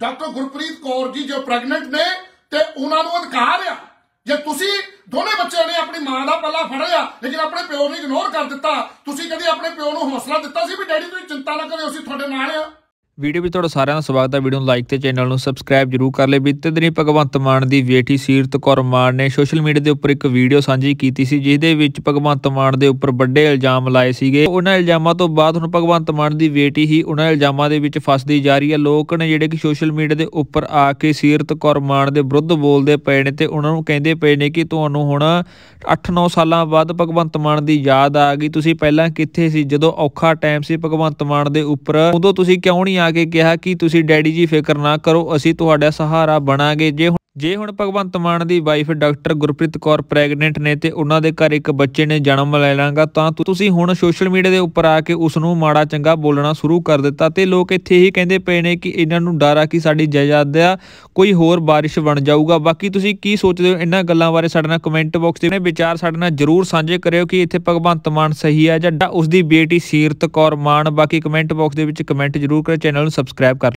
doctor Gurpreet Kaur ਜੀ ਜੋ pregnant ਨੇ ਤੇ ਉਹਨਾਂ ਨੂੰ ਅਧਿਕਾਰ ਆ ਜੇ ਤੁਸੀਂ ਦੋਨੇ ਬੱਚਿਆਂ ਨੇ ਆਪਣੀ ਮਾਂ ਦਾ ਪੱਲਾ ਫੜਿਆ ਲੇਕਿਨ ਆਪਣੇ ਪਿਓ ਨੂੰ ਇਗਨੋਰ ਕਰ ਦਿੱਤਾ ਤੁਸੀਂ ਕਦੇ ਆਪਣੇ ਪਿਓ ਨੂੰ ਹੌਸਲਾ ਦਿੱਤਾ ਸੀ ਵੀ ਡੈਡੀ ਤੁਸੀਂ ਚਿੰਤਾ ਨਾ ਕਰਿਓ ਅਸੀਂ ਤੁਹਾਡੇ ਨਾਲ ਆ ਵੀਡੀਓ ਵਿੱਚ ਤੁਹਾਡਾ ਸਾਰਿਆਂ ਦਾ ਸਵਾਗਤ ਹੈ ਵੀਡੀਓ ਨੂੰ ਲਾਈਕ ਤੇ ਚੈਨਲ ਨੂੰ ਸਬਸਕ੍ਰਾਈਬ ਜਰੂਰ ਕਰ ਲੈ ਬੀਤੇ ਦਿਨੀ ਭਗਵੰਤ ਮਾਨ ਦੀ ਬੇਟੀ ਸੀਰਤ ਕੌਰ ਮਾਨ ਨੇ ਸੋਸ਼ਲ ਮੀਡੀਆ ਦੇ ਉੱਪਰ ਇੱਕ ਵੀਡੀਓ ਸਾਂਝੀ ਕੀਤੀ ਸੀ ਜਿਸ ਦੇ ਵਿੱਚ ਭਗਵੰਤ ਮਾਨ ਦੇ ਉੱਪਰ ਵੱਡੇ ਇਲਜ਼ਾਮ ਲਾਏ ਸੀਗੇ ਉਹਨਾਂ ਇਲਜ਼ਾਮਾਂ ਤੋਂ ਬਾਅਦ ਹੁਣ ਭਗਵੰਤ ਮਾਨ ਦੀ ਬੇਟੀ ਹੀ ਉਹਨਾਂ ਇਲਜ਼ਾਮਾਂ ਦੇ ਵਿੱਚ ਫਸਦੀ ਜਾ ਰਹੀ ਹੈ ਲੋਕ ਨੇ ਜਿਹੜੇ ਕਿ ਸੋਸ਼ਲ ਮੀਡੀਆ ਦੇ ਉੱਪਰ ਆ ਕੇ ਸੀਰਤ ਕੌਰ ਮਾਨ ਦੇ ਵਿਰੁੱਧ ਬੋਲਦੇ ਪਏ ਨੇ ਤੇ ਉਹਨਾਂ ਨੂੰ ਕਹਿੰਦੇ ਪਏ ਨੇ ਕਿ ਤੁਹਾਨੂੰ ਹੁਣ 8-9 ਸਾਲਾਂ ਬਾਅਦ ਭਗਵੰਤ ਮਾਨ ਦੀ ਯਾਦ ਆ ਗਈ ਤੁਸੀਂ ਪਹਿਲਾਂ ਕਿੱਥੇ ਸੀ ਜਦੋਂ ਔਖਾ ਟਾਈਮ ਸੀ ਭਗਵੰਤ ਮਾਨ ਦੇ ਉੱਪਰ ਉਦੋਂ ਤੁਸੀਂ ਕਿਉਂ ਨਹੀਂ ਆ ਕੇ ਕਿਹਾ ਕਿ ਤੁਸੀਂ ਡੈਡੀ ਜੀ ਫਿਕਰ ਨਾ ਕਰੋ ਅਸੀਂ ਤੁਹਾਡਾ ਸਹਾਰਾ ਬਣਾਂਗੇ ਜੇ ਜੇ ਹੁਣ ਭਗਵੰਤ ਮਾਨ ਦੀ wife doctor Gurpreet Kaur pregnant ਨੇ ਤੇ ਉਹਨਾਂ ਦੇ ਘਰ ਇੱਕ ਬੱਚੇ ਨੇ ਜਨਮ ਲੈ ਲਾਂਗਾ ਤਾਂ ਤੁਸੀਂ ਹੁਣ ਸੋਸ਼ਲ ਮੀਡੀਆ ਦੇ ਉੱਪਰ ਆ ਕੇ ਉਸ ਨੂੰ ਮਾੜਾ ਚੰਗਾ ਬੋਲਣਾ ਸ਼ੁਰੂ ਕਰ ਦਿੱਤਾ ਤੇ ਲੋਕ ਇੱਥੇ ਹੀ ਕਹਿੰਦੇ ਪਏ ਨੇ ਕਿ ਇਹਨਾਂ ਨੂੰ ਡਰਾ ਕਿ ਸਾਡੀ ਜਾਇਦਾਦ ਆ ਕੋਈ ਹੋਰ ਬਾਰਿਸ਼ ਬਣ ਜਾਊਗਾ ਬਾਕੀ ਤੁਸੀਂ ਕੀ ਸੋਚਦੇ ਹੋ ਇਹਨਾਂ ਗੱਲਾਂ ਬਾਰੇ ਸਾਡੇ ਨਾਲ ਕਮੈਂਟ ਬਾਕਸ ਦੇ ਵਿਚਾਰ ਸਾਡੇ ਨਾਲ ਜਰੂਰ ਸਾਂਝੇ ਕਰਿਓ ਕਿ ਇੱਥੇ ਭਗਵੰਤ ਮਾਨ ਸਹੀ ਆ ਜਾਂ ਉਸ ਦੀ ਬੇਟੀ ਸੀਰਤ ਕੌਰ ਮਾਨ ਬਾਕੀ ਕਮੈਂਟ ਬਾਕਸ ਦੇ ਵਿੱਚ ਕਮੈਂਟ ਜਰੂਰ ਕਰਿਓ ਚੈਨਲ ਨੂੰ ਸਬਸਕ੍ਰਾਈਬ ਕਰ